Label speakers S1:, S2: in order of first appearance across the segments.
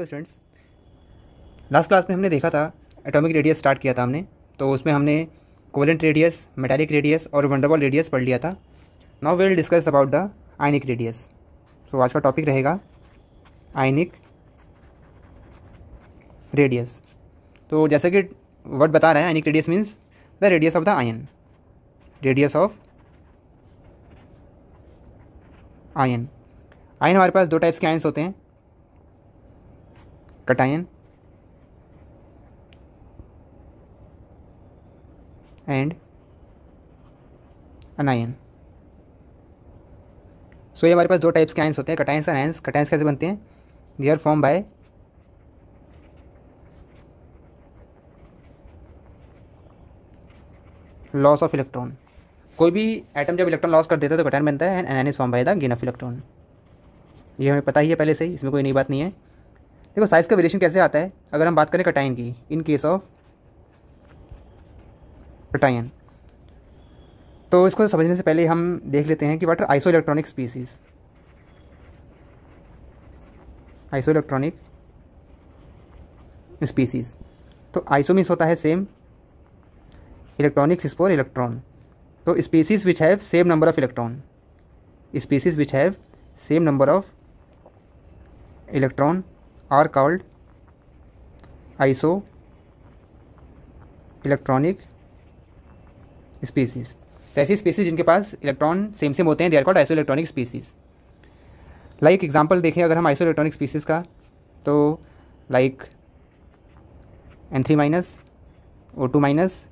S1: तो students last class में हमने देखा था एटॉमिक रेडियस स्टार्ट किया था हमने तो उसमें हमने कोवलेंट रेडियस मेटालिक रेडियस और वंडरबॉल रेडियस पढ़ लिया था now will discuss about the ionic radius so आज का टॉपिक रहेगा आइनिक रेडियस तो जैसे कि वर्ड बता रहा है ionic radius means the radius of the ion radius of ion ion हमारे पास दो टाइप्स के आयन्स होते हैं कटाइन एंड अनायन सो ये हमारे पास दो टाइप्स के आयंस होते हैं कटायंस और आयंस कटायंस कैसे बनते हैं they are form by loss of electron कोई भी एटम जब इलेक्ट्रॉन लॉस कर देता है तो कटायन बनता है and anion is form by the gain of electron ये हमें पता ही है पहले से ही इसमें कोई नई बात नहीं है देखो साइज़ का वेरिएशन कैसे आता है अगर हम बात करें कटाइन की इन केस ऑफ कटाइन तो इसको समझने से पहले हम देख लेते हैं कि what are isoelectronic species isoelectronic species तो आइसो मीन्स होता है same electronics is for electron तो species which have same number of electron species which have same number of electron are called isoelectronic species ऐसी species जिनके पास electron same same होते हैं they are called isoelectronic species like example देखें अगर हम isoelectronic species का तो like N three minus O two minus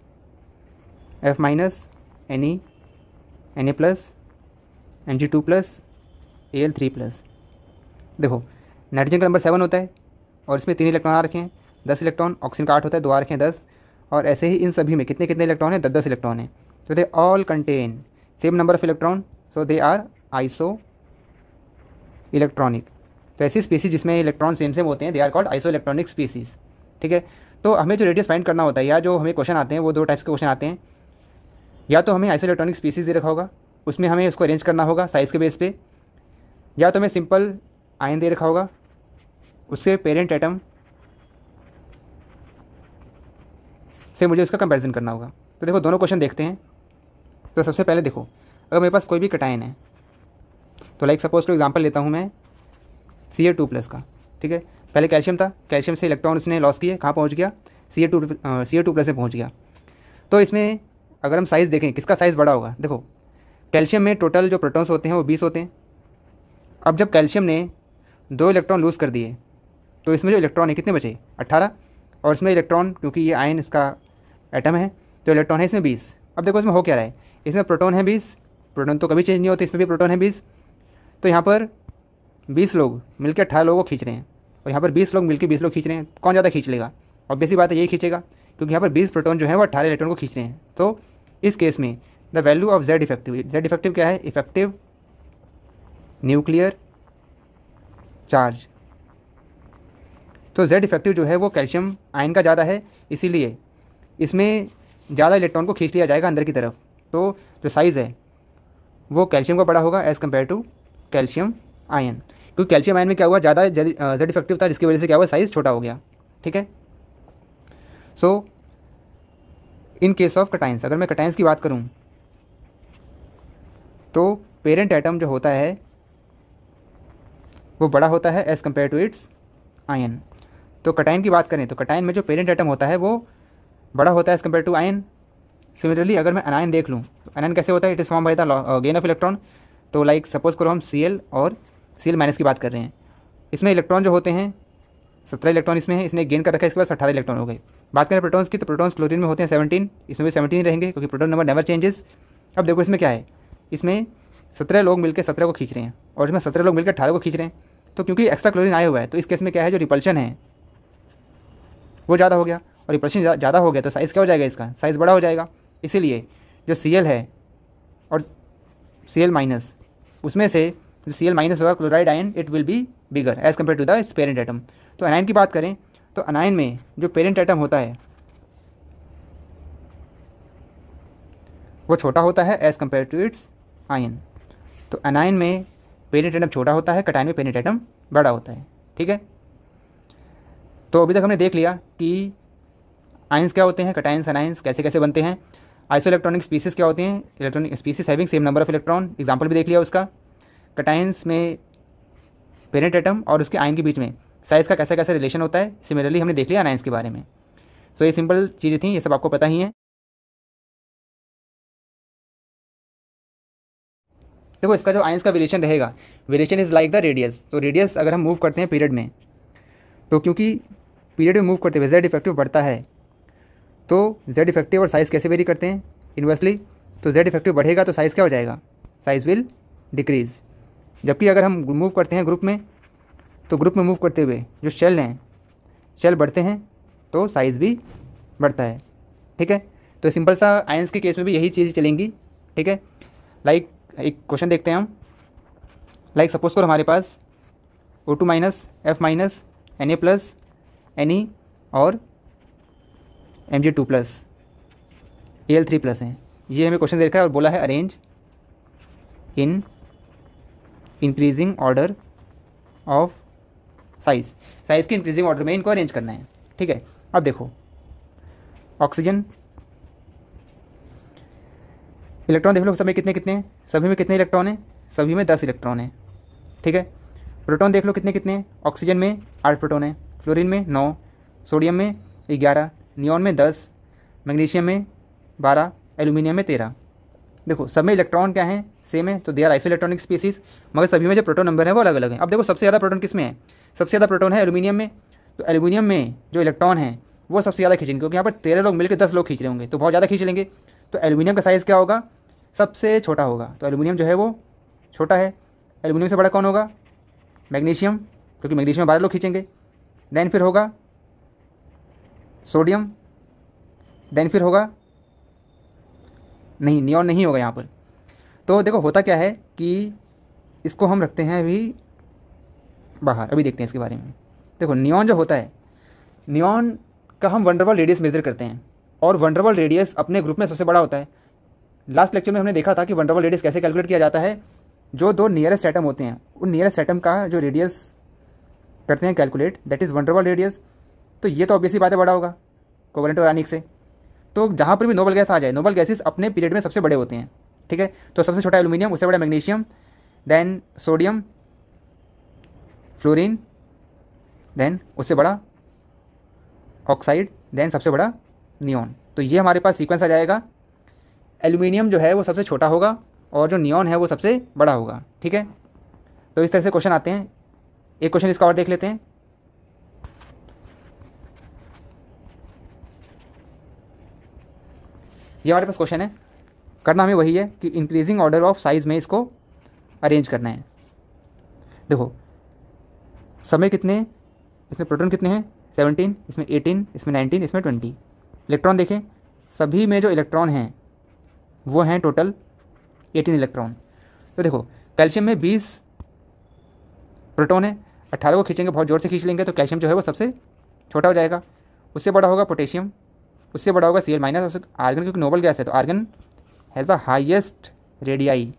S1: F minus N E N A plus N G two plus A L three plus देखो nitrogen का number seven होता है और इसमें तीन इलेक्ट्रॉन आ रखे हैं दस इलेक्ट्रॉन ऑक्सीजन का आठ होता है दो आ रखे हैं दस और ऐसे ही इन सभी में कितने कितने इलेक्ट्रॉन हैं दस दस इलेक्ट्रॉन हैं तो they all contain same number of electron so they are isoelectronic तो ऐसी स्पीसीज जिसमें इलेक्ट्रॉन सेम सेम होते हैं they are called isoelectronic species ठीक है तो हमें जो रेडियस फाइंड करना होता है या जो हमें क्वेश्चन आते हैं वो दो टाइप्स के क्वेश्चन आते हैं या तो हमें आइसो इलेक्ट्रॉनिक स्पीसीज दे रखा होगा उसमें हमें उसको अरेंज करना होगा साइज़ के बेस पे या तो हमें सिंपल आयन दे रखा होगा उसके पेरेंट एटम से मुझे उसका कंपैरिजन करना होगा तो देखो दोनों क्वेश्चन देखते हैं तो सबसे पहले देखो अगर मेरे पास कोई भी कटाइन है तो लाइक सपोज को एग्जाम्पल लेता हूँ मैं सी ए टू प्लस का ठीक है पहले कैल्शियम था कैल्शियम से इलेक्ट्रॉन उसने लॉस किए कहाँ पहुँच गया C A two C A two plus में पहुँच गया तो इसमें अगर हम साइज़ देखें किसका साइज़ बड़ा होगा देखो कैल्शियम में टोटल जो प्रोटॉन्स होते हैं वो बीस होते हैं अब जब कैल्शियम ने दो इलेक्ट्रॉन लूज़ कर दिए तो इसमें जो इलेक्ट्रॉन है कितने बचे अट्ठारह और इसमें इलेक्ट्रॉन क्योंकि ये आयन इसका एटम है तो इलेक्ट्रॉन है इसमें बीस अब देखो इसमें हो क्या रहा है इसमें प्रोटोन है बीस प्रोटोन तो कभी चेंज नहीं होते इसमें भी प्रोटोन है बीस तो यहाँ पर बीस लोग मिलकर अट्ठारह लोगों को खींच रहे हैं और यहाँ पर बीस लोग मिलकर बीस लोग खींच रहे हैं कौन ज़्यादा खींच लेगा और बेसी बात है यही खींचेगा क्योंकि यहाँ पर बीस प्रोटोन जो है वो अट्ठारह इलेक्ट्रॉन को खींच रहे हैं तो इस केस में the value of Z effective Z effective क्या है इफेक्टिव न्यूक्लियर चार्ज तो जेड इफेक्टिव जो है वो कैल्शियम आयन का ज़्यादा है इसीलिए इसमें ज़्यादा इलेक्ट्रॉन को खींच लिया जाएगा अंदर की तरफ तो जो साइज़ है वो कैल्शियम का बड़ा होगा as compare to calcium ion क्योंकि कैल्शियम आयन में क्या हुआ ज़्यादा जेड इफेक्टिव था जिसकी वजह से क्या हुआ साइज़ छोटा हो गया ठीक है so in case of cations अगर मैं कटाइंस की बात करूँ तो पेरेंट एटम जो होता है वो बड़ा होता है as compare to its ion तो कटाइन की बात करें तो कटाइन में जो पेरेंट एटम होता है वो बड़ा होता है as compare to ion similarly अगर मैं अनायन देख लूँ तो अनायन कैसे होता है it is form by the gain of electron तो लाइक सपोज़ करो हम सी और सी माइनस की बात कर रहे हैं इसमें इलेक्ट्रॉन जो होते हैं सत्रह इलेक्ट्रॉन इसमें है इसने गेन कर रखा है इसके पास अठारह इलेक्ट्रॉन हो गए बात करें प्रोटॉन्स की तो प्रोटॉन्स क्लोरीन में होते हैं सेवनटीन इसमें भी सेवनटीन रहेंगे क्योंकि प्रोटॉन नंबर नेवर चेंजेस अब देखो इसमें क्या है इसमें सत्रह लोग मिलकर सत्रह को खींच रहे हैं और इसमें सत्रह लोग मिलकर अठारह को खींच रहे हैं तो क्योंकि एक्स्ट्रा क्लोरीन आया हुआ है तो इस केस में क्या है जो रिपल्शन है वो ज़्यादा हो गया और रिप्रेशन ज़्यादा हो गया तो साइज़ क्या हो जाएगा इसका साइज़ बड़ा हो जाएगा इसीलिए जो सी है और सी एल माइनस उसमें से जो सी एल माइनस होगा chloride ion it will be bigger as compare to the its parent atom तो अनायन की बात करें तो अनायन में जो पेरेंट एटम होता है वो छोटा होता है as compare to its ion तो अनायन में पेरेंट एटम छोटा होता है कटायन में पेरेंट एटम बड़ा होता है ठीक है तो अभी तक हमने देख लिया कि आइंस क्या होते हैं कटाइंस अनाइंस कैसे कैसे बनते हैं आइसो इलेक्ट्रॉनिक स्पीसीज क्या होते हैं electronic species having same number of electron example भी देख लिया उसका कटाइंस में पेरेंट एटम और उसके आयन के बीच में साइज का कैसा कैसा रिलेशन होता है सिमिलरली हमने देख लिया अनाइंस के बारे में सो so, ये सिंपल चीज़ें थी ये सब आपको पता ही है देखो इसका जो आइंस का वेरिएशन रहेगा variation is like the radius तो रेडियस अगर हम मूव करते हैं पीरियड में तो क्योंकि पीरियड में मूव करते हुए जेड इफेक्टिव बढ़ता है तो जेड इफेक्टिव और साइज़ कैसे वेरी करते हैं इन्वर्सली तो जेड इफेक्टिव बढ़ेगा तो साइज़ क्या हो जाएगा साइज़ विल डिक्रीज़ जबकि अगर हम मूव करते हैं ग्रुप में तो ग्रुप में मूव करते हुए जो शेल हैं शेल बढ़ते हैं तो साइज़ भी बढ़ता है ठीक है तो सिंपल सा आयंस के केस में भी यही चीज़ चलेंगी ठीक है लाइक एक क्वेश्चन देखते हैं हम लाइक सपोज करो हमारे पास O two minus F minus N A plus N E और M G two plus A L three plus हैं ये हमें क्वेश्चन देखा है और बोला है arrange in increasing order of size size के इंक्रीजिंग ऑर्डर में इनको अरेंज करना है ठीक है अब देखो ऑक्सीजन इलेक्ट्रॉन देख लो सब में कितने कितने हैं सभी में कितने इलेक्ट्रॉन हैं सभी में दस इलेक्ट्रॉन हैं ठीक है प्रोटॉन देख लो कितने कितने ऑक्सीजन में आठ प्रोटोन है फ्लोरिन में नौ सोडियम में ग्यारह नियोन में दस मैग्नीशियम में बारह एल्यूमिनियम में तेरह देखो सब में इलेक्ट्रॉन क्या है सेम है तो they are isoelectronic species मगर सभी में जो प्रोटोन नंबर है वो अलग अलग है अब देखो सबसे ज़्यादा प्रोटोन किस में है सबसे ज़्यादा प्रोटोन है एल्यूमिनियम में तो एल्यूमिनियम में जो इलेक्ट्रॉन है वो सबसे ज़्यादा खींचेंगे क्योंकि यहाँ पर तेरह लोग मिलकर दस लोग खींच रहे होंगे तो बहुत ज़्यादा खींच लेंगे तो एल्यूमिनियम का साइज़ क्या होगा सबसे छोटा होगा तो एल्यूमिनियम जो है वो छोटा है एल्यूमिनियम से बड़ा कौन होगा मैग्नीशियम क्योंकि मैग्नीशियम बारह लोग खींचेंगे देन फिर होगा सोडियम देन फिर होगा नहीं नियॉन नहीं होगा यहाँ पर तो देखो होता क्या है कि इसको हम रखते हैं अभी बाहर अभी देखते हैं इसके बारे में देखो नियॉन जो होता है नियॉन का हम वंडरवॉल रेडियस मेजर करते हैं और वंडरवॉल रेडियस अपने ग्रुप में सबसे बड़ा होता है लास्ट लेक्चर में हमने देखा था कि वंडरवॉल रेडियस कैसे कैलकुलेट किया जाता है जो दो नियरेस्ट एटम होते हैं उन नियरेस्ट एटम का जो रेडियस करते हैं calculate that is van der Waals radius तो ये तो ऑब्वियसली बात है बड़ा होगा कोवलेंट और आनिक से तो जहाँ पर भी नोबल गैस आ जाए नोबल गैसेस अपने पीरियड में सबसे बड़े होते हैं ठीक है तो सबसे छोटा एलुमिनियम उससे बड़ा magnesium then sodium fluorine then उससे बड़ा ऑक्साइड देन सबसे बड़ा नियॉन तो ये हमारे पास सीक्वेंस आ जाएगा एलुमिनियम जो है वो सबसे छोटा होगा और जो नियॉन है वो सबसे बड़ा होगा ठीक है तो इस तरह से क्वेश्चन आते हैं एक क्वेश्चन इसका और देख लेते हैं ये हमारे पास क्वेश्चन है करना हमें वही है कि इंक्रीजिंग ऑर्डर ऑफ साइज़ में इसको अरेंज करना है देखो समय कितने इसमें प्रोटॉन कितने हैं सेवनटीन इसमें एटीन इसमें नाइनटीन इसमें ट्वेंटी इलेक्ट्रॉन देखें सभी में जो इलेक्ट्रॉन हैं वो हैं टोटल एटीन इलेक्ट्रॉन तो देखो कैल्शियम में बीस प्रोटोन है अट्ठारह को खींचेंगे बहुत ज़ोर से खींच लेंगे तो कैल्शियम जो है वो सबसे छोटा हो जाएगा उससे बड़ा होगा पोटेशियम उससे बड़ा होगा सी एल माइनस आर्गन क्योंकि नोबल गैस है तो argon has the highest radii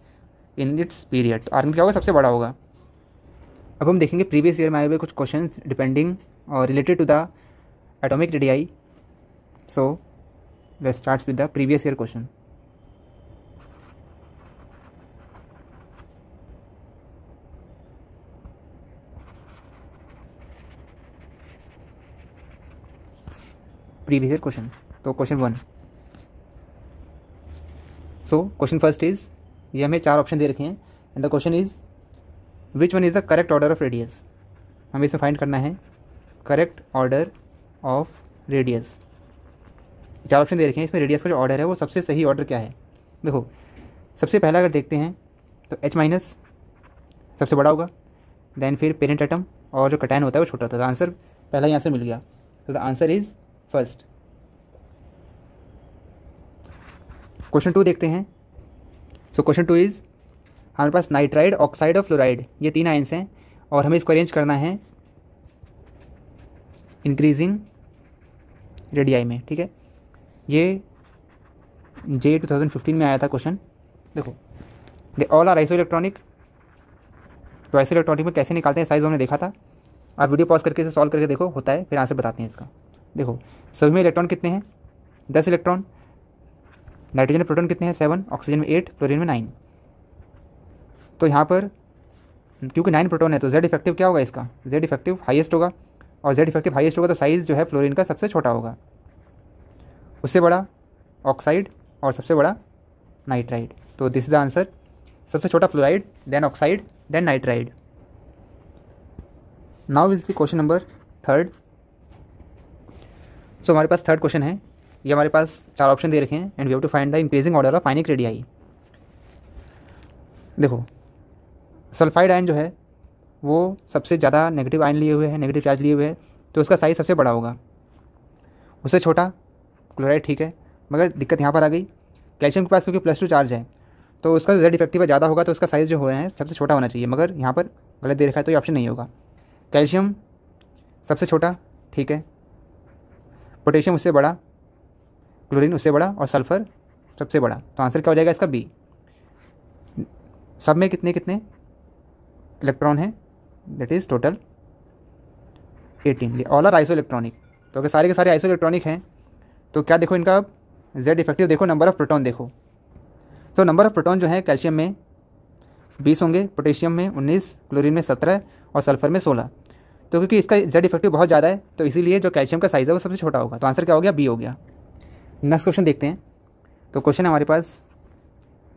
S1: in its period तो आर्गन क्या होगा सबसे बड़ा होगा अब हम देखेंगे प्रीवियस ईयर में आए हुए कुछ क्वेश्चन डिपेंडिंग और related to the atomic radii so let's start with the previous year question previous year question तो question one so question first is ये हमें चार ऑप्शन दे रखे हैं and the question is which one is the correct order of radius हमें इसमें find करना है करेक्ट ऑर्डर ऑफ रेडियस चार ऑप्शन दे रखे हैं इसमें रेडियस का जो ऑर्डर है वो सबसे सही ऑर्डर क्या है देखो सबसे पहला अगर देखते हैं तो एच माइनस सबसे बड़ा होगा देन फिर पेरेंट एटम और जो कटैन होता है वो छोटा होता है आंसर तो पहला ही आंसर मिल गया तो the answer is first question two देखते हैं सो क्वेश्चन टू इज़ हमारे पास नाइट्राइड ऑक्साइड और फ्लोराइड ये तीन आयंस हैं और हमें इसको अरेंज करना है इंक्रीजिंग रेडियाई में ठीक है ये जे 2015 में आया था क्वेश्चन देखो they all are isoelectronic तो आइसो इलेक्ट्रॉनिक में कैसे निकालते हैं साइज हमने देखा था आप वीडियो पॉज करके इसे सॉल्व करके देखो होता है फिर आंसर बताते हैं इसका देखो सभी में इलेक्ट्रॉन कितने हैं दस इलेक्ट्रॉन नाइट्रोजन में प्रोटॉन कितने हैं सेवन ऑक्सीजन में एट फ्लोरीन में नाइन तो यहाँ पर क्योंकि नाइन प्रोटॉन है तो जेड इफेक्टिव क्या होगा इसका जेड इफेक्टिव हाईएस्ट होगा और जेड इफेक्टिव हाईएस्ट होगा तो साइज़ जो है फ्लोरीन का सबसे छोटा होगा उससे बड़ा ऑक्साइड और सबसे बड़ा नाइट्राइड तो दिस इज द आंसर सबसे छोटा fluoride then oxide then nitride now will see question number third so हमारे पास थर्ड क्वेश्चन है ये हमारे पास चार ऑप्शन दे रखे हैं and we have to find the increasing order of ionic radii देखो सल्फाइड आयन जो है वो सबसे ज़्यादा नेगेटिव आयन लिए हुए हैं नेगेटिव चार्ज लिए हुए हैं तो उसका साइज़ सबसे बड़ा होगा उससे छोटा क्लोराइड ठीक है मगर दिक्कत यहाँ पर आ गई कैल्शियम के पास क्योंकि प्लस टू चार्ज है तो उसका जेड इफेक्टिव ज़्यादा होगा तो उसका साइज़ जो हो रहा है सबसे छोटा होना चाहिए मगर यहाँ पर गलत दे रखा है तो ये ऑप्शन नहीं होगा कैल्शियम सबसे छोटा ठीक है पोटेशियम उससे बड़ा क्लोरीन उससे बड़ा और सल्फर सबसे बड़ा तो आंसर क्या हो जाएगा इसका बी सब में कितने कितने इलेक्ट्रॉन हैं दैट इज़ टोटल एटीन ये ऑल आर आइसो इलेक्ट्रॉनिक तो अगर सारे के सारे आइसो इलेक्ट्रॉनिक हैं तो क्या देखो इनका अब जेड इफेक्टिव देखो नंबर ऑफ़ प्रोटॉन देखो तो नंबर ऑफ़ प्रोटॉन जो है कैल्शियम में बीस होंगे पोटेशियम में उन्नीस क्लोरीन में सत्रह और सल्फर में सोलह तो क्योंकि इसका जेड इफेक्टिव बहुत ज़्यादा है तो इसीलिए जो कैल्शियम का साइज़ है वो सबसे छोटा होगा तो आंसर क्या हो गया बी हो गया नेक्स्ट क्वेश्चन देखते हैं तो क्वेश्चन हमारे पास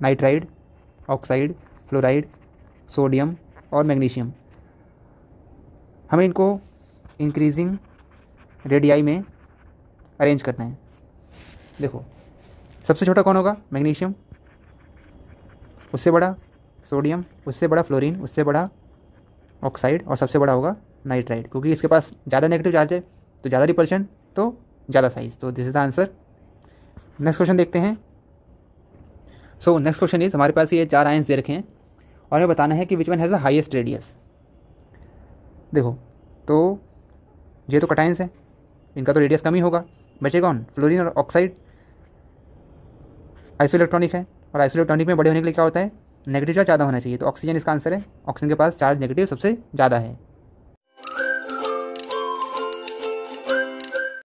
S1: नाइट्राइड ऑक्साइड फ्लोराइड सोडियम और मैग्नीशियम हमें इनको इंक्रीजिंग रेडियाई में अरेंज करना है देखो सबसे छोटा कौन होगा मैग्नीशियम उससे बड़ा सोडियम उससे बड़ा फ्लोरीन उससे बड़ा ऑक्साइड और सबसे बड़ा होगा नाइट्राइड क्योंकि इसके पास ज़्यादा नेगेटिव चार्ज है तो ज़्यादा रिपल्शन तो ज़्यादा साइज तो this is the answer next question देखते हैं सो नेक्स्ट क्वेश्चन इज़ हमारे पास ये चार आइंस दे रखे हैं और हमें बताना है कि which one has the highest radius देखो तो ये तो कटाइंस है इनका तो रेडियस कम ही होगा बचे कौन फ्लोरिन और ऑक्साइड आइसो इलेक्ट्रॉनिक है और आइसो इलेक्ट्रॉनिक में बड़े होने के लिए क्या होता है नेगेटिव चार्ज ज़्यादा होना चाहिए तो ऑक्सीजन इसका आंसर है ऑक्सीजन के पास चार्ज नेगेटिव सबसे ज़्यादा है